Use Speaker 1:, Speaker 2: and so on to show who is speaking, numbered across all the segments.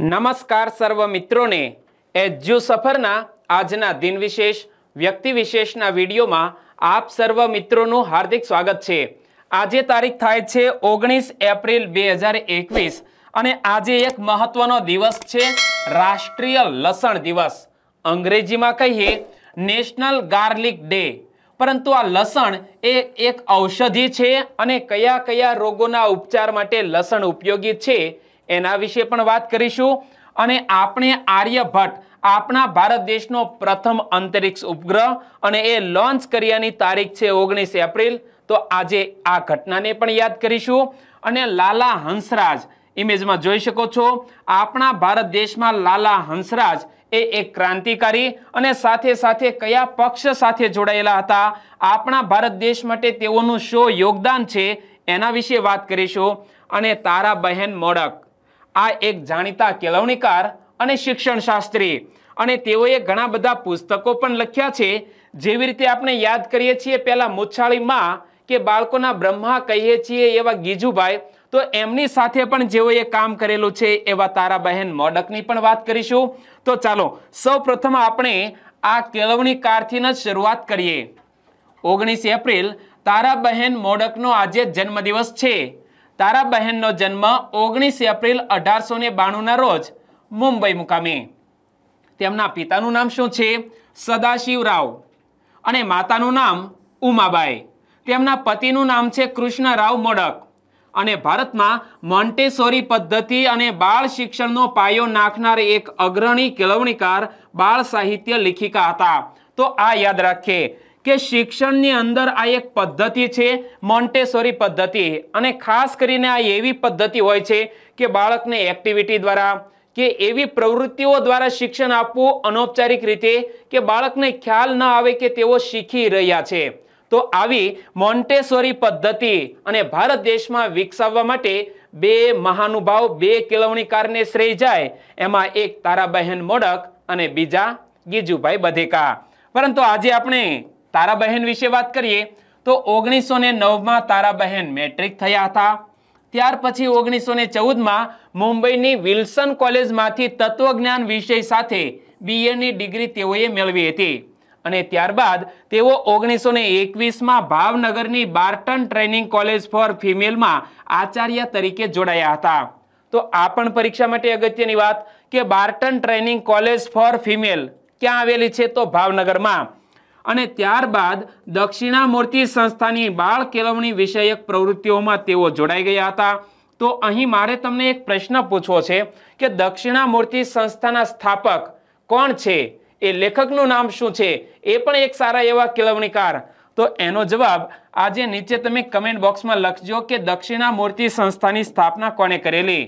Speaker 1: નમસ્કાર સર્વ મિત્રોને એજ્યુ સફરના આજના દિન વિશેષ વ્યક્તિ વિશેષના વિડીયોમાં આપ સર્વ મિત્રોનું હાર્દિક સ્વાગત છે આજે તારીખ થાય છે ઓગણીસ એપ્રિલ બે હજાર એકવીસ અને આજે એક મહત્વનો દિવસ છે રાષ્ટ્રીય લસણ દિવસ અંગ્રેજીમાં કહીએ નેશનલ ગાર્લિક ડે પરંતુ આ લસણ એ એક ઔષધિ છે અને કયા કયા રોગોના ઉપચાર માટે લસણ ઉપયોગી છે એના વિશે પણ વાત કરીશું અને આપણે આર્યભટ્ટ આપણા ભારત દેશનો પ્રથમ અંતરિક્ષ ઉપગ્રહ અને એ લોન્ચ કર્યાની તારીખ છે ઓગણીસ એપ્રિલ તો આજે આ ઘટનાને પણ યાદ કરીશું અને લાલા હંસરાજ ઇમેજમાં જોઈ શકો છો આપણા ભારત દેશમાં લાલા હંસરાજ એ એક ક્રાંતિકારી અને સાથે સાથે કયા પક્ષ સાથે જોડાયેલા હતા આપણા ભારત દેશ માટે તેઓનું શો યોગદાન છે એના વિશે વાત કરીશું અને તારા બહેન મોડક આ એક જાણીતા કેળવણીકાર અને શિક્ષણ શાસ્ત્રી અને તેઓએ ઘણા બધા પુસ્તકો પણ લખ્યા છે જેવી રીતે આપણે યાદ કરીએ છીએ પહેલાં મુચ્છાળીમાં કે બાળકોના બ્રહ્મા કહીએ છીએ એવા ગીજુભાઈ તો એમની સાથે પણ જેઓએ કામ કરેલું છે એવા તારાબહેન મોડકની પણ વાત કરીશું તો ચાલો સૌ પ્રથમ આપણે આ કેળવણીકારથી જ શરૂઆત કરીએ ઓગણીસ એપ્રિલ તારાબહેન મોડકનો આજે જન્મદિવસ છે તારાબહેનનો જન્મ ઓગણીસ એપ્રિલ અઢારસો ને બાણુંના રોજ મુંબઈ મુકામે તેમના પિતાનું નામ શું છે સદાશિવરાવ અને માતાનું નામ ઉમાબાઈ તેમના પતિનું નામ છે કૃષ્ણરાવ મોડક અને ભારતમાં મોન્ટેસોરી પદ્ધતિ અને બાળ શિક્ષણનો પાયો નાખનાર એક અગ્રણી કેળવણીકાર બાળ સાહિત્ય લેખિકા હતા તો આ યાદ રાખીએ કે શિક્ષણની અંદર આ એક પદ્ધતિ છે મોન્ટેસોરી પદ્ધતિ અને ખાસ કરીને આ એવી પદ્ધતિ હોય છે કે બાળકને એક્ટિવિટી દ્વારા કે એવી પ્રવૃત્તિઓ દ્વારા શિક્ષણ આપવું અનૌપચારિક રીતે કે બાળકને ખ્યાલ ન આવે કે તેઓ શીખી રહ્યા છે તો આવી મોન્ટેસોરી પદ્ધતિ અને ભારત દેશમાં વિકસાવવા માટે બે મહાનુભાવ બે કેળવણીકારને શ્રેય જાય એમાં એક તારાબહેન મોડક અને બીજા ગીજુભાઈ બધેકા પરંતુ આજે આપણે તારાબહેન વિશે વાત કરીએ તો ઓગણીસો ને નવમાં તારાબહેન મેટ્રિક થયા હતા ત્યાર પછી ઓગણીસો ને ચૌદમાં મુંબઈની વિલ્સન કોલેજમાંથી તત્વજ્ઞાન વિષય સાથે બીએની ડિગ્રી તેઓએ મેળવી હતી અને ત્યારબાદ તેઓ ઓગણીસો ને એકવીસમાં ભાવનગરની બાર્ટન ટ્રેનિંગ કોલેજ ફોર ફિમેલમાં આચાર્ય તરીકે જોડાયા હતા તો આ પણ પરીક્ષા માટે અગત્યની વાત કે Barton training college for female ક્યાં આવેલી છે તો ભાવનગરમાં અને ત્યારબાદ દક્ષિણામૂર્તિ સંસ્થાની બાળ કેળવણી વિષયક પ્રવૃત્તિઓમાં તેઓ જોડાઈ ગયા હતા તો અહીં મારે તમને એક પ્રશ્ન પૂછવો છે કે દક્ષિણામૂર્તિ સંસ્થાના સ્થાપક કોણ છે એ લેખકનું નામ શું છે એ પણ એક સારા એવા કેળવણીકાર તો એનો જવાબ આજે નીચે તમે કમેન્ટ બોક્સમાં લખજો કે દક્ષિણામૂર્તિ સંસ્થાની સ્થાપના કોણે કરેલી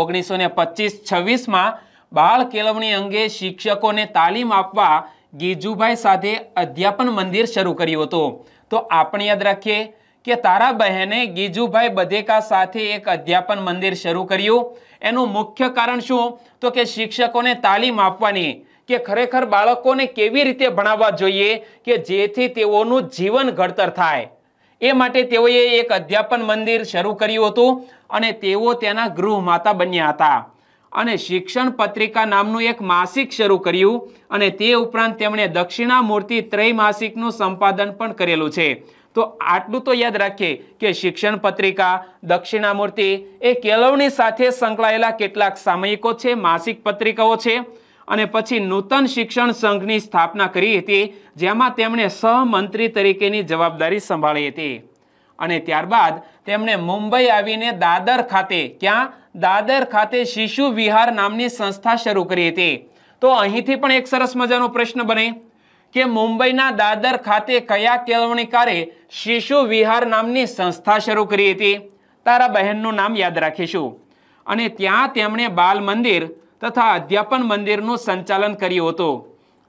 Speaker 1: ઓગણીસો ને પચીસ છવ્વીસમાં બાળ કેળવણી અંગે શિક્ષકોને તાલીમ આપવા ગીજુભાઈ સાથે અધ્યાપન મંદિર શરૂ કર્યું હતું તો આપણે યાદ રાખીએ કે તારા બહેને ગીજુભાઈ બધેકા સાથે એક અધ્યાપન મંદિર શરૂ કર્યું એનું મુખ્ય કારણ શું તો કે શિક્ષકોને તાલીમ આપવાની કે ખરેખર બાળકોને કેવી રીતે ભણાવવા જોઈએ કે જેથી તેઓનું જીવન ઘડતર થાય એ માટે તેઓએ એક અધ્યાપન મંદિર શરૂ કર્યું હતું અને તેઓ તેના ગૃહ માતા બન્યા હતા અને શિક્ષણ પત્રિકા નામનું એક માસિક શરૂ કર્યું અને તે ઉપરાંત તેમણે દક્ષિણામૂર્તિ ત્રૈમાસિકનું સંપાદન પણ કરેલું છે તો આટલું તો યાદ રાખીએ કે શિક્ષણ પત્રિકા દક્ષિણામૂર્તિ એ કેળવણી સાથે સંકળાયેલા કેટલાક સામયિકો છે માસિક પત્રિકાઓ છે અને પછી નૂતન શિક્ષણ સંઘની સ્થાપના કરી હતી જેમાં તેમણે સહમંત્રી તરીકેની જવાબદારી સંભાળી હતી અને ત્યારબાદ તેમણે મુંબઈ આવીને દાદર ખાતે ક્યાં દાદર ખાતે શિશુ વિહાર નામની સંસ્થા શરૂ કરી હતી તો અહીંથી પણ એક સરસ મજાનો પ્રશ્ન બને કે મુંબઈના દાદર ખાતે કયા કેળવણીકારે શિશુ વિહાર નામની સંસ્થા શરૂ કરી હતી તારા બહેનનું નામ યાદ રાખીશું અને ત્યાં તેમણે બાલ મંદિર તથા અધ્યાપન મંદિરનું સંચાલન કર્યું હતું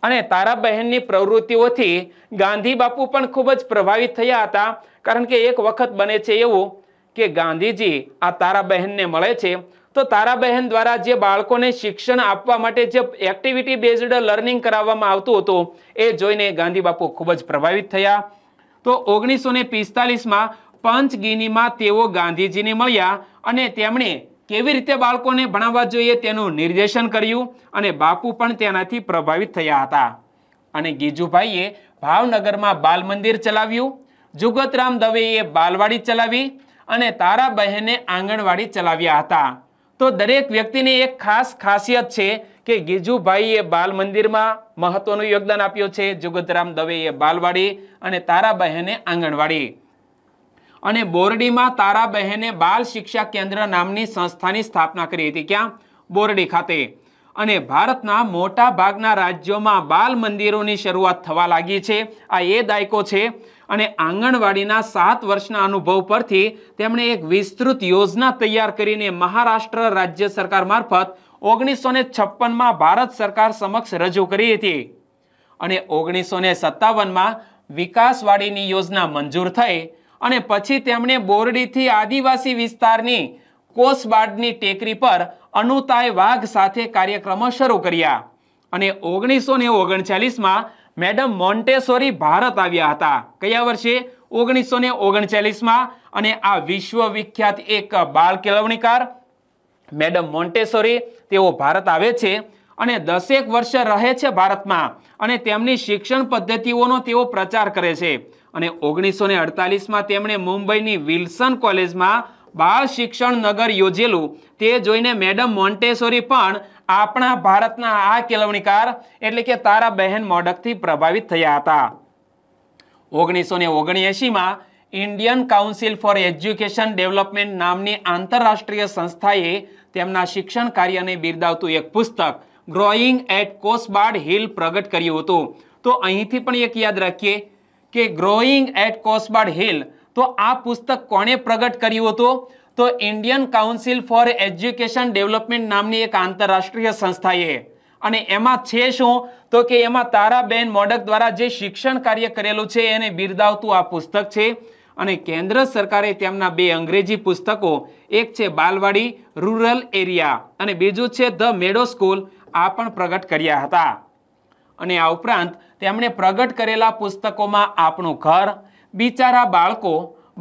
Speaker 1: અને તારા બહેનની પ્રવૃત્તિઓથી ગાંધી બાપુ પણ ખૂબ જ પ્રભાવિત થયા હતા કારણ કે એક વખત બને છે એવું કે ગાંધીજી આ તારાબહેનને મળે છે તો તારાબહેન દ્વારા જે બાળકોને શિક્ષણ આપવા માટે જે એક્ટિવિટી બેઝડ લર્નિંગ કરાવવામાં આવતું હતું એ જોઈને ગાંધી બાપુ ખૂબ જ પ્રભાવિત થયા તો ઓગણીસો ને પિસ્તાલીસમાં પંચગીનીમાં તેઓ ગાંધીજીને મળ્યા અને તેમણે કેવી રીતે બાળકોને ભણાવવા જોઈએ તેનું નિર્દેશન કર્યું અને બાપુ પણ તેનાથી પ્રભાવિત થયા હતા અને ગીજુભાઈએ ભાવનગરમાં બાલ મંદિર ચલાવ્યું જુગતરામ દવેએ બાલવાડી ચલાવી અને તારા બહેને આંગણવાડી ચલાવ્યા હતા તો દરેક વ્યક્તિની એક ખાસ ખાસિયત છે કે ગીજુભાઈએ બાલ મંદિરમાં મહત્વનું યોગદાન આપ્યું છે જુગતરામ દવેએ બાલવાડી અને તારા બહેને આંગણવાડી અને બોરડીમાં તારા બહેને બાલ શિક્ષા કેન્દ્ર નામની સંસ્થાની સ્થાપના કરી હતી ક્યાં બોરડી ખાતે અને ભારતના મોટા ભાગના રાજ્યોમાં બાલ મંદિરોની શરૂઆત થવા લાગી છે આ એ દાયકો છે અને આંગણવાડીના સાત વર્ષના અનુભવ પરથી તેમણે એક વિસ્તૃત યોજના તૈયાર કરીને મહારાષ્ટ્ર રાજ્ય સરકાર મારફત ઓગણીસો ને છપ્પનમાં ભારત સરકાર સમક્ષ રજૂ કરી હતી અને ઓગણીસો ને સત્તાવનમાં વિકાસવાડીની યોજના મંજૂર થઈ અને પછી તેમણે બોરડીથી આદિવાસી વિસ્તારની કોસબાડની ટેકરી પર અનુતાય વાઘ સાથે કાર્યક્રમો શરૂ કર્યા અને ઓગણીસો ને ઓગણચાલીસમાં મેડમ મોન્ટેસોરી ભારત આવ્યા હતા કયા વર્ષે ઓગણીસો ને ઓગણચાલીસમાં અને આ વિશ્વ વિખ્યાત એક બાળ કેળવણીકાર મેડમ મોન્ટેસોરી તેઓ ભારત આવે છે અને દસેક વર્ષ રહે છે ભારતમાં અને તેમની શિક્ષણ પદ્ધતિઓનો તેઓ પ્રચાર કરે છે અને ઓગણીસો ને અડતાલીસમાં તેમણે મુંબઈની વિલ્સન કોલેજમાં બાળ શિક્ષણ નગર યોજેલું તે જોઈને મેડમ મોન્ટેસોરી પણ આપણા ભારતના આ કેળવણીકાર એટલે કે તારા બહેન મોડકથી પ્રભાવિત થયા હતા ઓગણીસો ને ઓગણએંશીમાં Indian council for education development નામની આંતરરાષ્ટ્રીય સંસ્થાએ તેમના શિક્ષણ કાર્યને બિરદાવતું એક પુસ્તક ગ્રોઈંગ એટ કોસબાર્ડ હિલ પ્રગટ કર્યું હતું તો અહીંથી પણ એક યાદ રાખીએ કે ગ્રોઈંગ એટ કોસબાર્ડ હિલ તો આ પુસ્તક કોણે પ્રગટ કર્યું હતું તો Indian council for education development નામની એક આંતરરાષ્ટ્રીય સંસ્થાએ અને એમાં છે શું તો કે એમાં તારાબેન મોડક દ્વારા જે શિક્ષણ કાર્ય કરેલું છે એને બિરદાવતું આ પુસ્તક છે અને કેન્દ્ર સરકારે તેમના બે અંગ્રેજી પુસ્તકો એક છે બાલવાડી રૂરલ એરિયા અને બીજું છે ધ મેડો સ્કૂલ આ પણ પ્રગટ કર્યા હતા અને આ ઉપરાંત તેમણે પ્રગટ કરેલા પુસ્તકોમાં આપણું ઘર બિચારા બાળકો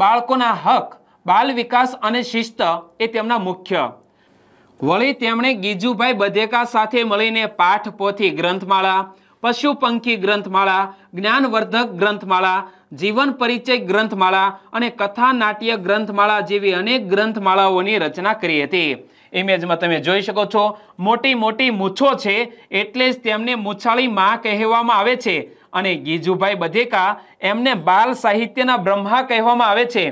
Speaker 1: બાળકોના હક બાલ વિકાસ અને શિસ્ત એ તેમના મુખ્ય વળી તેમણે ગીજુભાઈ બધેકા સાથે મળીને પાઠ પોથી ગ્રંથમાળા પશુપંખી ગ્રંથમાળા જ્ઞાનવર્ધક ગ્રંથમાળા જીવન પરિચય ગ્રંથમાળા અને કથા નાટ્ય ગ્રંથમાળા જેવી અનેક ગ્રંથમાળાઓની રચના કરી હતી ઇમેજમાં તમે જોઈ શકો છો મોટી મોટી મૂછો છે એટલે જ તેમને મૂછાળી માં કહેવામાં આવે છે અને ગીજુભાઈ બધેકા એમને બાલ સાહિત્યના બ્રહ્મા કહેવામાં આવે છે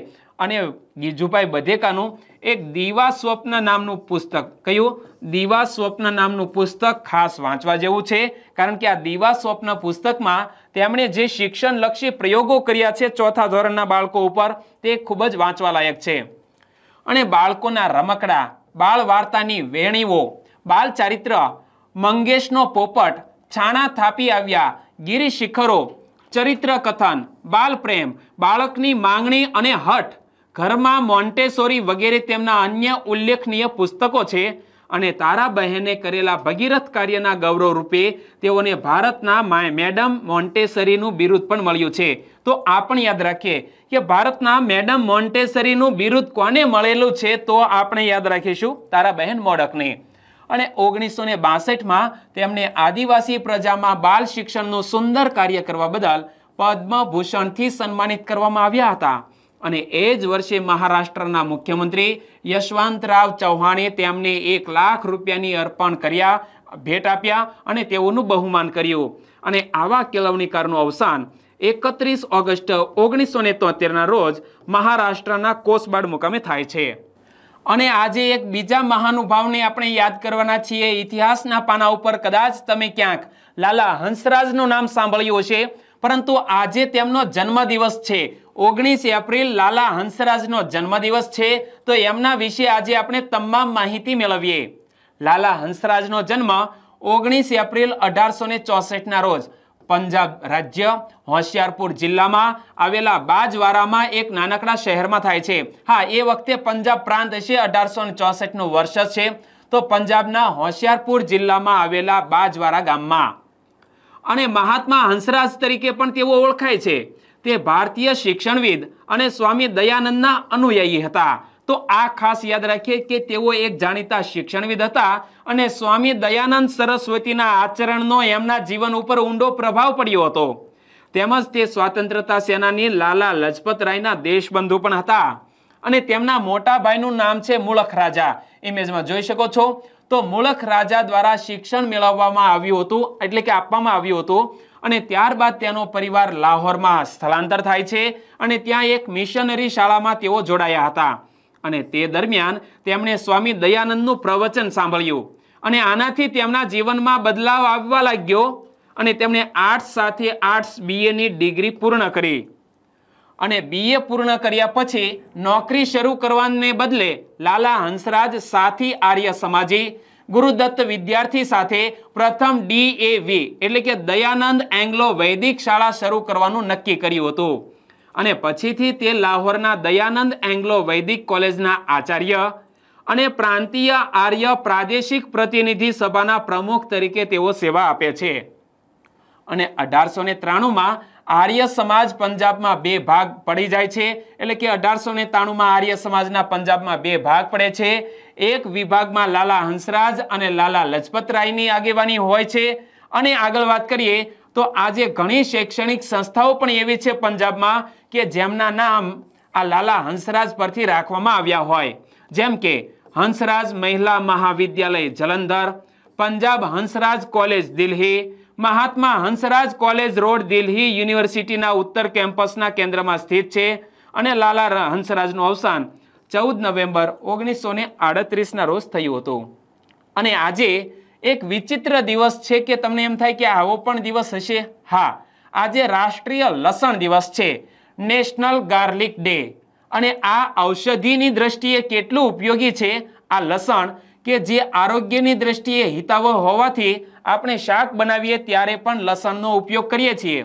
Speaker 1: અને ગીજુભાઈ બધેકાનું એક દીવા સ્વપ્ન નામનું પુસ્તક કયું દીવા સ્વપ્ન નામનું પુસ્તક ખાસ વાંચવા જેવું છે કારણ કે આ દીવા સ્વપ્ન પુસ્તકમાં તેમણે જે શિક્ષણલક્ષી પ્રયોગો કર્યા છે ચોથા ધોરણના બાળકો ઉપર તે ખૂબ જ વાંચવાલાયક છે અને બાળકોના રમકડા બાળ વાર્તાની વેણીઓ બાલ ચારિત્ર મંગેશનો પોપટ છાણા થાપી આવ્યા ગિરિશિખરો ચરિત્ર કથન બાલપ્રેમ બાળકની માંગણી અને હઠ ઘરમાં મોન્ટેસોરી વગેરે તેમના અન્ય ઉલ્લેખનીય પુસ્તકો છે અને તારા બહેને કરેલા ભગીરથ કાર્યના ગૌરવ રૂપે તેઓને ભારતના મેડમ મોન્ટેસરીનું બિરુદ પણ મળ્યું છે તો આ પણ યાદ રાખીએ કે ભારતના મેડમ મોન્ટેસરીનું બિરુદ કોને મળેલું છે તો આપણે યાદ રાખીશું તારા બહેન મોડકને અને ઓગણીસો ને બાસઠમાં તેમને આદિવાસી પ્રજામાં બાલ શિક્ષણનું સુંદર કાર્ય કરવા બદલ પદ્મભૂષણથી સન્માનિત કરવામાં આવ્યા હતા અને એ જ વર્ષે મહારાષ્ટ્રના મુખ્યમંત્રી યશવંતરાવ ચૌહાણે તેમને એક લાખ રૂપિયાની અર્પણ કર્યા ભેટ આપ્યા અને તેઓનું બહુમાન કર્યું અને આવા કેળવણીકારનું અવસાન એકત્રીસ ઓગસ્ટ ઓગણીસો ને તોતેરના રોજ મહારાષ્ટ્રના કોસબાડ મુકામે થાય છે અને આજે એક બીજા મહાનુભાવને આપણે યાદ કરવાના છીએ ઇતિહાસના પાના ઉપર કદાચ તમે ક્યાંક લાલા હંસરાજનું નામ સાંભળ્યું હશે પરંતુ આજે તેમનો જન્મદિવસ છે ઓગણીસ એપ્રિલ લાલા હંસરાજનો જન્મદિવસ છે તો એમના વિશે આજે આપણે તમામ માહિતી મેળવીએ લાલા હંસરાજનો જન્મ ઓગણીસ એપ્રિલ અઢારસો ને ચોસઠના રોજ પંજાબ રાજ્ય હોશિયારપુર જિલ્લામાં આવેલા બાજવારામાં એક નાનકડા શહેરમાં થાય છે હા એ વખતે પંજાબ પ્રાંત હશે અઢારસો ચોસઠનું વર્ષ છે તો પંજાબના હોશિયારપુર જિલ્લામાં આવેલા બાજવારા ગામમાં અને મહાત્મા હંસરાજ તરીકે પણ તેઓ ઓળખાય છે તે ભારતીય શિક્ષણવિદ અને સ્વામી દયાનંદના અનુયાયી હતા તો આ ખાસ યાદ રાખીએ કે તેઓ એક જાણીતા શિક્ષણવિદ હતા અને સ્વામી દયાનંદ સરસ્વતીના આચરણનો એમના જીવન ઉપર ઊંડો પ્રભાવ પડ્યો હતો તેમજ તે સ્વાતંત્રતા સેનાની લાલા લજપત રાયના દેશબંધુ પણ હતા અને તેમના મોટા ભાઈનું નામ છે મુળખ રાજા ઇમેજમાં જોઈ શકો છો તો મુળખ રાજા દ્વારા શિક્ષણ મેળવવામાં આવ્યું હતું એટલે કે આપવામાં આવ્યું હતું અને ત્યારબાદ તેનો પરિવાર લાહોરમાં સ્થળાંતર થાય છે અને ત્યાં એક મિશનરી શાળામાં તેઓ જોડાયા હતા અને તે દરમિયાન તેમણે સ્વામી દયાનંદનું પ્રવચન સાંભળ્યું અને આનાથી તેમના જીવનમાં બદલાવ આવવા લાગ્યો અને તેમણે આર્ટ્સ સાથે આર્ટ્સ બીએની ડિગ્રી પૂર્ણ કરી અને બીએ પૂર્ણ કર્યા પછી નોકરી શરૂ કરવાને બદલે લાલા હંસરાજ સાથી આર્ય સમાજી ગુરુદત્ત વિદ્યાર્થી સાથે પ્રથમ ડીએવી એટલે કે દયાનંદ એંગ્લો વૈદિક શાળા શરૂ કરવાનું નક્કી કર્યું હતું અને પછીથી તે લાહોરના દયાનંદ એંગ્લો વૈદિક કોલેજના આચાર્ય અને પ્રાંતીય આર્ય પ્રાદેશિક પ્રતિનિધિ સભાના પ્રમુખ તરીકે તેઓ સેવા આપે છે અને અઢારસો ને ત્રાણુંમાં આર્ય સમાજ પંજાબમાં બે ભાગ પડી જાય છે એટલે કે અઢારસો ને ત્રાણુંમાં આર્ય સમાજના પંજાબમાં બે ભાગ પડે છે એક વિભાગમાં લાલા હંસરાજ અને લાલા લજપતરાયની આગેવાની હોય છે અને આગળ વાત કરીએ તો આજે ઘણી શૈક્ષણિક સંસ્થાઓ પણ એવી છે પંજાબમાં કે જેમના નામ આ લાલા હંસરાજ પરથી રાખવામાં આવ્યા હોય જેમ કે Hansraj Mahila Mahavidyalaya Jalandhar Punjab Hansraj college Delhi Mahatma Hansraj college road દિલ્હી યુનિવર્સિટીના ઉત્તર કેમ્પસના કેન્દ્રમાં સ્થિત છે અને લાલા હંસરાજનું અવસાન ચૌદ નવેમ્બર ઓગણીસો ને આડત્રીસના રોજ થયું હતું અને આજે એક વિચિત્ર દિવસ છે કે તમને એમ થાય કે આવો પણ દિવસ હશે હા આજે રાષ્ટ્રીય લસણ દિવસ છે નેશનલ ગાર્લિક ડે અને આ ઔષધિની દ્રષ્ટિએ કેટલું ઉપયોગી છે આ લસણ કે જે આરોગ્યની દ્રષ્ટિએ હિતાવહ હોવાથી આપણે શાક બનાવીએ ત્યારે પણ લસણનો ઉપયોગ કરીએ છીએ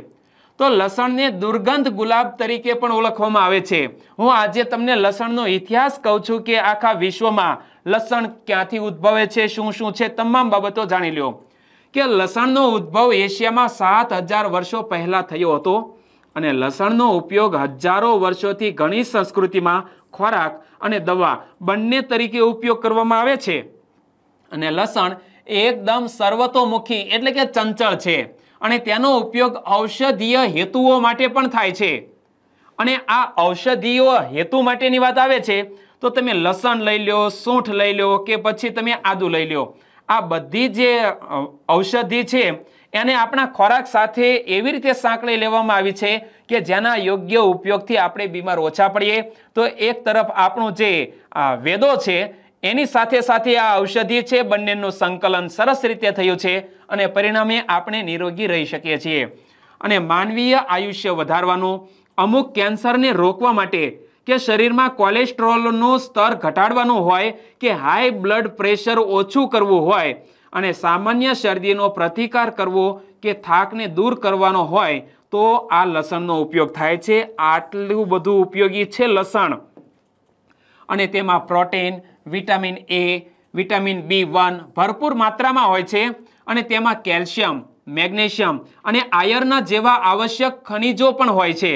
Speaker 1: તો લસણને દુર્ગંધ ગુલાબ તરીકે પણ ઓળખવામાં આવે છે હું આજે તમને લસણનો ઇતિહાસ કહું છું કે આખા વિશ્વમાં લસણ ક્યાંથી ઉદ્ભવે છે શું શું છે તમામ બાબતો જાણી લો કે લસણનો ઉદ્ભવ એશિયામાં સાત હજાર વર્ષો પહેલાં થયો હતો અને લસણનો ઉપયોગ હજારો વર્ષોથી ઘણી સંસ્કૃતિમાં ખોરાક અને દવા બંને તરીકે ઉપયોગ કરવામાં આવે છે અને લસણ એકદમ સર્વતોમુખી એટલે કે ચંચળ છે અને તેનો ઉપયોગ ઔષધીય હેતુઓ માટે પણ થાય છે અને આ ઔષધીય હેતુ માટેની વાત આવે છે તો તમે લસણ લઈ લો સૂંઠ લઈ લો કે પછી તમે આદુ લઈ લો આ બધી જે ઔષધિ છે એને આપણા ખોરાક સાથે એવી રીતે સાંકળી લેવામાં આવી છે કે જેના યોગ્ય ઉપયોગથી આપણે બીમાર ઓછા પડીએ તો એક તરફ આપણું જે વેદો છે એની સાથે સાથે આ ઔષધિ છે બંનેનું સંકલન સરસ રીતે થયું છે અને પરિણામે આપણે નિરોગી રહી શકીએ છીએ અને માનવીય આયુષ્ય વધારવાનું અમુક કેન્સરને રોકવા માટે કે શરીરમાં કોલેસ્ટ્રોલનું સ્તર ઘટાડવાનું હોય કે હાઈ બ્લડ પ્રેશર ઓછું કરવું હોય અને સામાન્ય શરદીનો પ્રતિકાર કરવો કે થાકને દૂર કરવાનો હોય તો આ લસણનો ઉપયોગ થાય છે આટલું બધું ઉપયોગી છે લસણ અને તેમાં protein vitamin A vitamin B one ભરપૂર માત્રામાં હોય છે અને તેમાં કેલ્શિયમ મેગ્નેશિયમ અને આયર્ન જેવા આવશ્યક ખનિજો પણ હોય છે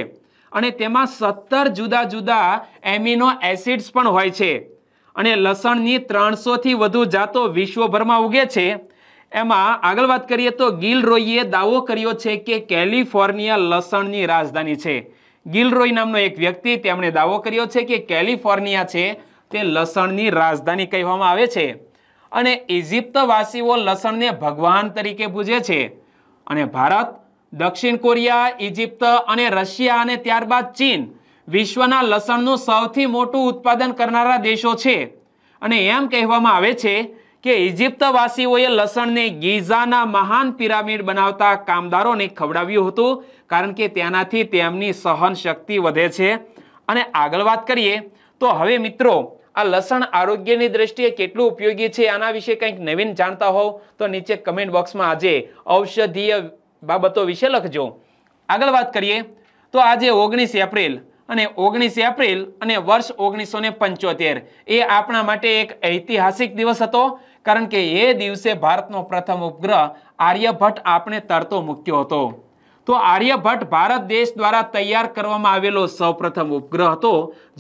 Speaker 1: અને તેમાં સત્તર જુદા જુદા એમિનો એસિડ્સ પણ હોય છે અને લસણની ત્રણસોથી વધુ જાતો વિશ્વભરમાં ઉગે છે એમાં આગળ વાત કરીએ તો ગિલરોઈએ દાવો કર્યો છે કે કેલિફોર્નિયા લસણની રાજધાની છે ગિલરોય નામનો એક વ્યક્તિ તેમણે દાવો કર્યો છે કે કેલિફોર્નિયા છે તે લસણની રાજધાની કહેવામાં આવે છે અને ઇજિપ્તવાસીઓ લસણને ભગવાન તરીકે પૂજે છે અને ભારત દક્ષિણ કોરિયા ઇજિપ્ત અને રશિયા અને ત્યારબાદ ચીન વિશ્વના લસણનું સૌથી મોટું ઉત્પાદન કરનારા દેશો છે અને એમ કહેવામાં આવે છે કે ઇજિપ્તવાસીઓએ લસણને ગીઝાના મહાન પિરામિડ બનાવતા કામદારોને ખવડાવ્યું હતું કારણ કે ત્યાંનાથી તેમની સહન શક્તિ વધે છે અને આગળ વાત કરીએ તો હવે મિત્રો આ લસણ આરોગ્યની દ્રષ્ટિએ કેટલું ઉપયોગી છે આના વિશે કંઈક નવીન જાણતા હોવ તો નીચે કમેન્ટ બોક્સમાં આજે ઔષધીય બાબતો વિશે લખજો આગળ વાત કરીએ તો આજે ઓગણીસ એપ્રિલ અને ઓગણીસ એપ્રિલ અને વર્ષ ઓગણીસો ને પંચોતેર એ આપણા માટે એક ઐતિહાસિક દિવસ હતો કારણ કે એ દિવસે ભારતનો પ્રથમ ઉપગ્રહ આર્યભટ્ટ આપણે તરતો મૂક્યો હતો તો આર્યભટ્ટ ભારત દેશ દ્વારા તૈયાર કરવામાં આવેલો સૌપ્રથમ ઉપગ્રહ હતો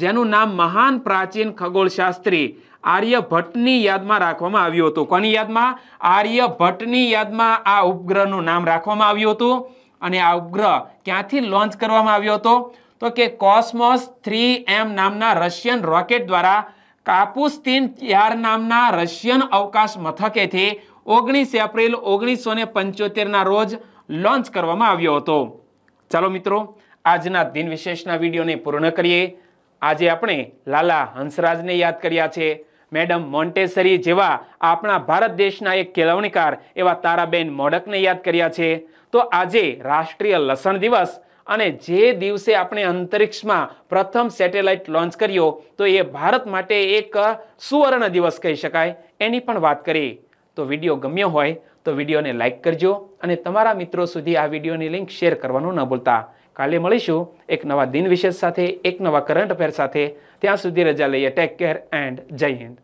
Speaker 1: જેનું નામ મહાન પ્રાચીન ખગોળશાસ્ત્રી આર્યભટ્ટની યાદમાં રાખવામાં આવ્યું હતું કોની યાદમાં આર્યભટ્ટની યાદમાં આ ઉપગ્રહનું નામ રાખવામાં આવ્યું હતું અને આ ઉપગ્રહ ક્યાંથી લોન્ચ કરવામાં આવ્યો હતો તો કે કોસ્મોસ થ્રી એમ નામના રશિયન રોકેટ દ્વારા કાપુસ્તીન યાર નામના રશિયન અવકાશ મથકેથી ઓગણીસ એપ્રિલ ઓગણીસો ને પંચોતેરના રોજ લોન્ચ કરવામાં આવ્યો હતો ચાલો મિત્રો આજના દિન વિશેષના વિડીયોને પૂર્ણ કરીએ આજે આપણે લાલા હંસરાજને યાદ કર્યા છે મેડમ મોન્ટેસરી જેવા આપણા ભારત દેશના એક કેળવણીકાર એવા તારાબેન મોડકને યાદ કર્યા છે તો આજે રાષ્ટ્રીય લસણ દિવસ અને જે દિવસે આપણે અંતરિક્ષમાં પ્રથમ સેટેલાઇટ લોન્ચ કર્યો તો એ ભારત માટે એક સુવર્ણ દિવસ કહી શકાય એની પણ વાત કરી તો વિડીયો ગમ્યો હોય તો વિડીયોને લાઇક કરજો અને તમારા મિત્રો સુધી આ વિડીયોની લિંક શેર કરવાનું ન ભૂલતા કાલે મળીશું એક નવા દિન વિશેષ સાથે એક નવા કરંટ અફેર સાથે ત્યાં સુધી રજા લઈએ ટેક કેર એન્ડ જય હિન્દ